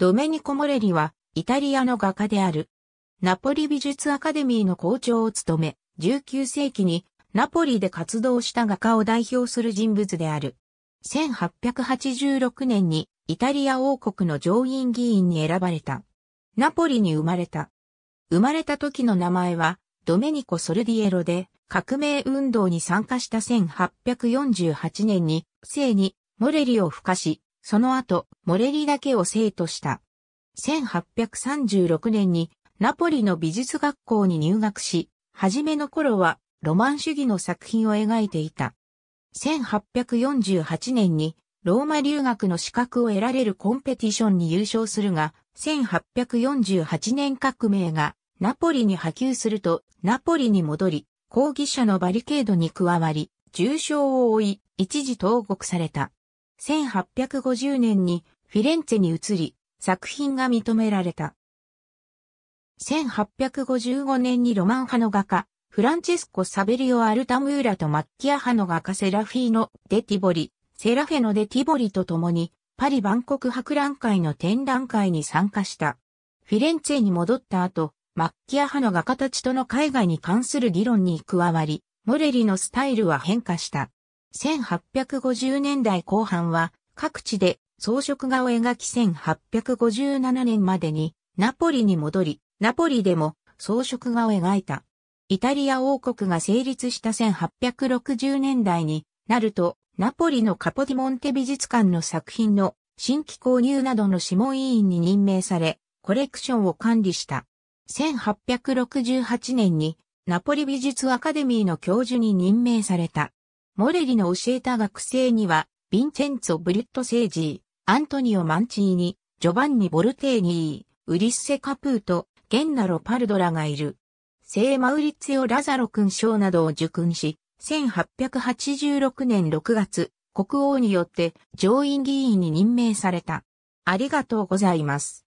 ドメニコ・モレリは、イタリアの画家である。ナポリ美術アカデミーの校長を務め、19世紀にナポリで活動した画家を代表する人物である。1886年にイタリア王国の上院議員に選ばれた。ナポリに生まれた。生まれた時の名前はドメニコ・ソルディエロで革命運動に参加した1848年に生にモレリを吹かしその後、モレリだけを生徒した。1836年にナポリの美術学校に入学し、初めの頃はロマン主義の作品を描いていた。1848年にローマ留学の資格を得られるコンペティションに優勝するが、1848年革命がナポリに波及すると、ナポリに戻り、抗議者のバリケードに加わり、重傷を負い、一時投獄された。1850年にフィレンツェに移り、作品が認められた。1855年にロマン派の画家、フランチェスコ・サベリオ・アルタムーラとマッキア派の画家セラフィーノ・デ・ティボリ、セラフェノ・デ・ティボリと共に、パリ万国博覧会の展覧会に参加した。フィレンツェに戻った後、マッキア派の画家たちとの海外に関する議論に加わり、モレリのスタイルは変化した。1850年代後半は各地で装飾画を描き1857年までにナポリに戻り、ナポリでも装飾画を描いた。イタリア王国が成立した1860年代になると、ナポリのカポディモンテ美術館の作品の新規購入などの諮問委員に任命され、コレクションを管理した。1868年にナポリ美術アカデミーの教授に任命された。モレリの教えた学生には、ヴィンチェンツォ・ブリュット・セージー、アントニオ・マンチーニ、ジョバンニ・ボルテーニー、ウリッセ・カプート、ゲンナロ・パルドラがいる。聖マウリツィオ・ラザロ勲章などを受勲し、1886年6月、国王によって上院議員に任命された。ありがとうございます。